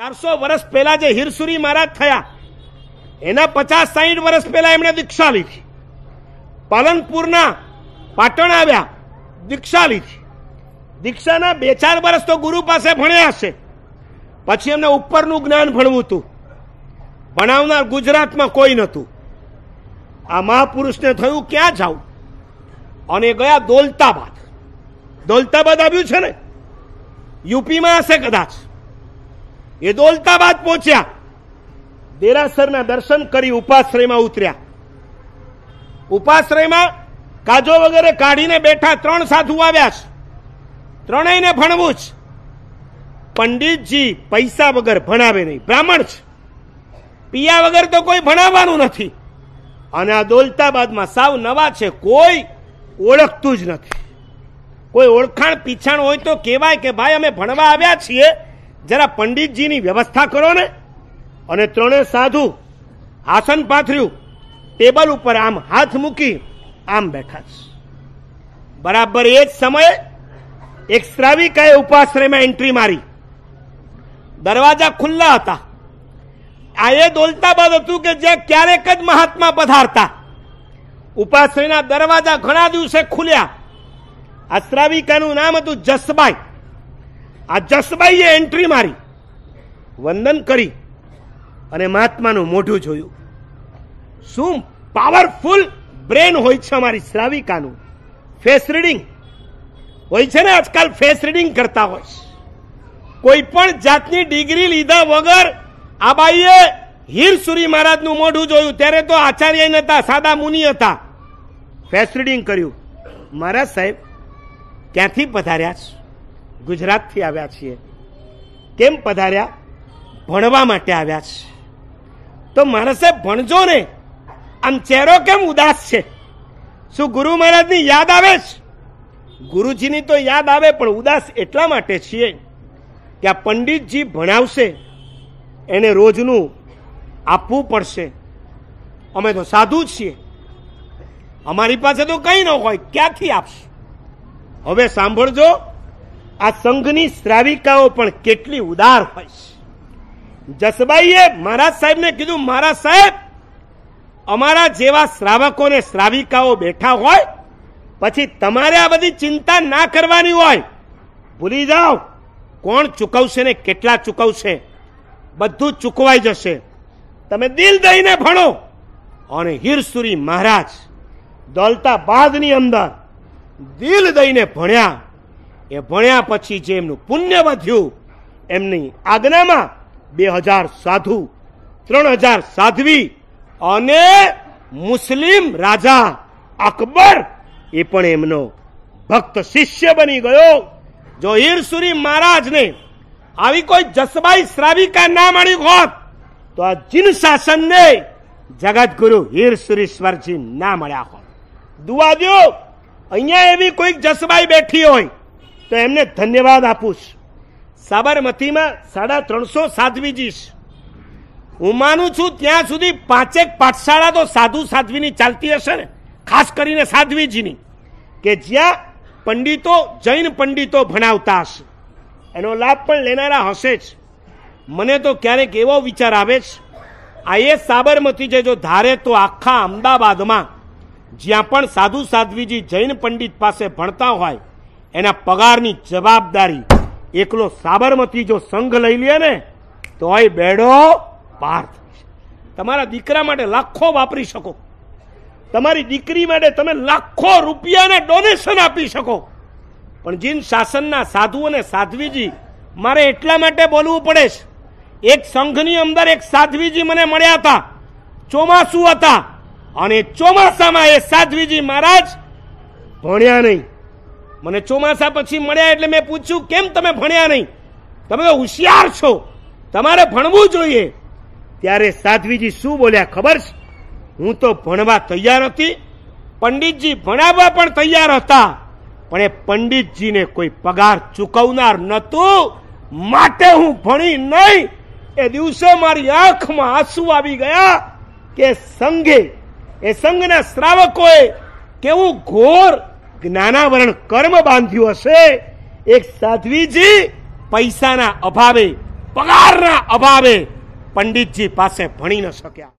ચારસો વર્ષ પહેલા જે હિરસુરી મહારાજ થયા એના પચાસ સાહીઠ વર્ષ પહેલા એમણે દીક્ષા લીધી પાલનપુરના પાટણ આવ્યા દીક્ષા લીધી દીક્ષાના બે ચાર વર્ષ તો ગુરુ પાસે ભણ્યા છે પછી એમને ઉપરનું જ્ઞાન ભણવું હતું ભણાવનાર ગુજરાતમાં કોઈ નહોતું આ મહાપુરુષને થયું ક્યાં જાઉં અને ગયા દોલતાબાદ દોલતાબાદ આવ્યું છે ને યુપીમાં હશે કદાચ એ દોલતાબાદ પહોંચ્યા દેરાસરના દર્શન કરી ઉપાશ્રયમાં ઉતર્યા ઉપાશ્રયમાં કાજો વગેરે કાઢીને બેઠા ત્રણ સાધુ આવ્યા છે ત્રણેયને ભણવું જ પંડિતજી પૈસા વગર ભણાવે નહીં બ્રાહ્મણ છે પિયા વગર તો કોઈ ભણાવવાનું નથી અને આ દોલતાબાદમાં સાવ નવા છે કોઈ ઓળખતું જ નથી કોઈ ઓળખાણ પીછાણ હોય તો કહેવાય કે ભાઈ અમે ભણવા આવ્યા છીએ જરા પંડિતજીની વ્યવસ્થા કરો ને અને ત્રણેય સાધુ આસન પાથર્યું ટેબલ ઉપર આમ હાથ મૂકી આમ બેઠા છે બરાબર એ જ સમયે એક શ્રાવિકાએ ઉપાશ્રયમાં એન્ટ્રી મારી દરવાજા ખુલ્લા હતા આ એ દોલતા બાદ હતું કે જ્યાં ક્યારેક જ મહાત્મા પધારતા ઉપાશ્રયના દરવાજા ઘણા દિવસે ખુલ્યા આ શ્રાવિકાનું નામ હતું જસબાઈ આ જસબાઈએ એન્ટ્રી મારી વંદન કરી અને મહાત્માનું મોઢું જોયું શું પાવરફુલ બ્રેન હોય છે અમારી શ્રાવિકાનું ફેસ રીડિંગ હોય છે ને આજકાલ ફેસ રીડિંગ કરતા હોય કોઈ પણ જાતની ડિગ્રી લીધા વગર આ બાઈએ હીરસુરી મહારાજનું મોઢું જોયું ત્યારે તો આચાર્ય નતા સાદા મુનિ હતા ફેસ રીડિંગ કર્યું મહારાજ સાહેબ ક્યાંથી પધાર્યા છે ગુજરાતથી આવ્યા છીએ કેમ પધાર્યા ભણવા માટે આવ્યા છે તો માણસે ભણજો ને આમ ચહેરો કેમ ઉદાસ છે શું ગુરુ મહારાજની યાદ આવે છે ગુરુજીની તો યાદ આવે પણ ઉદાસ એટલા માટે છીએ કે આ પંડિતજી ભણાવશે એને રોજનું આપવું પડશે અમે તો સાધુ છીએ અમારી પાસે તો કંઈ ન હોય ક્યાંથી આપશું હવે સાંભળજો આ સંઘની શ્રાવિકાઓ પણ કેટલી ઉદાર હોય છે જસબાઈએ મહારાજ સાહેબને કીધું મહારાજ સાહેબ અમારા જેવા શ્રાવકોને શ્રાવિકાઓ બેઠા હોય પછી તમારે આ બધી ચિંતા ના કરવાની હોય ભૂલી જાઓ કોણ ચૂકવશે ને કેટલા ચૂકવશે બધું ચૂકવાઈ જશે તમે દિલ દઈને ભણો અને હીરસુરી મહારાજ દોલતાબાદની અંદર દિલ દઈને ભણ્યા એ ભણ્યા પછી જે એમનું પુણ્ય વધ્યું એમની આજ્ઞામાં બે હજાર સાધુ ત્રણ હજાર સાધ્વી અને મુસ્લિમ રાજા અકબર એ પણ એમનો ભક્ત શિષ્ય બની ગયો જો ઈરસુરી મહારાજને આવી કોઈ જસબાઈ શ્રાવિકા ના મળી હોત તો આ જીન શાસનને જગતગુરુ હીરસુરીશ્વરજી ના મળ્યા હોત દુવા દો અહીંયા એવી કોઈક જસબાઈ બેઠી હોય તો એમને ધન્યવાદ આપું છું સાબરમતીમાં સાડા ત્રણસો સાધ્વીજીશ હું માનું છું ત્યાં સુધી પાંચેક પાઠશાળા તો સાધુ સાધ્વીની ચાલતી હશે ને ખાસ કરીને સાધ્વીજીની કે જ્યાં પંડિતો જૈન પંડિતો ભણાવતા હશે એનો લાભ પણ લેનારા હશે જ મને તો ક્યારેક એવો વિચાર આવે છે આ એ સાબરમતી છે જો ધારે તો આખા અમદાવાદમાં જ્યાં પણ સાધુ સાધ્વીજી જૈન પંડિત પાસે ભણતા હોય એના પગારની જવાબદારી એકલો સાબરમતી જો સંઘ લઈ લે ને તોય બેડો પાર તમારા દીકરા માટે લાખો વાપરી શકો તમારી દીકરી માટે તમે લાખો રૂપિયાને ડોનેશન આપી શકો પણ જીન શાસનના સાધુ અને સાધ્વીજી મારે એટલા માટે બોલવું પડે છે એક સંઘની અંદર એક સાધ્વીજી મને મળ્યા હતા ચોમાસું હતા અને ચોમાસામાં એ સાધ્વીજી મહારાજ ભણ્યા નહીં મને ચોમાસા પછી મળ્યા એટલે મેં પૂછ્યું કેમ તમે ભણ્યા નહીં તમે હોશિયાર છો તમારે ભણવું જોઈએ ત્યારે સાધ્વીજી શું બોલ્યા ખબર છે હું તો ભણવા તૈયાર હતી પંડિતજી ભણાવવા પણ તૈયાર હતા પણ એ પંડિતજીને કોઈ પગાર ચૂકવનાર નહોતું માટે હું ભણી નહીં એ દિવસે મારી આંખમાં આંસુ આવી ગયા કે સંઘે એ સંઘના શ્રાવકોએ કેવું ઘોર જ્ઞાનાવરણ કર્મ બાંધ્યું હશે એક સાધ્વીજી પૈસાના અભાવે પગારના અભાવે પંડિતજી પાસે ભણી ન શક્યા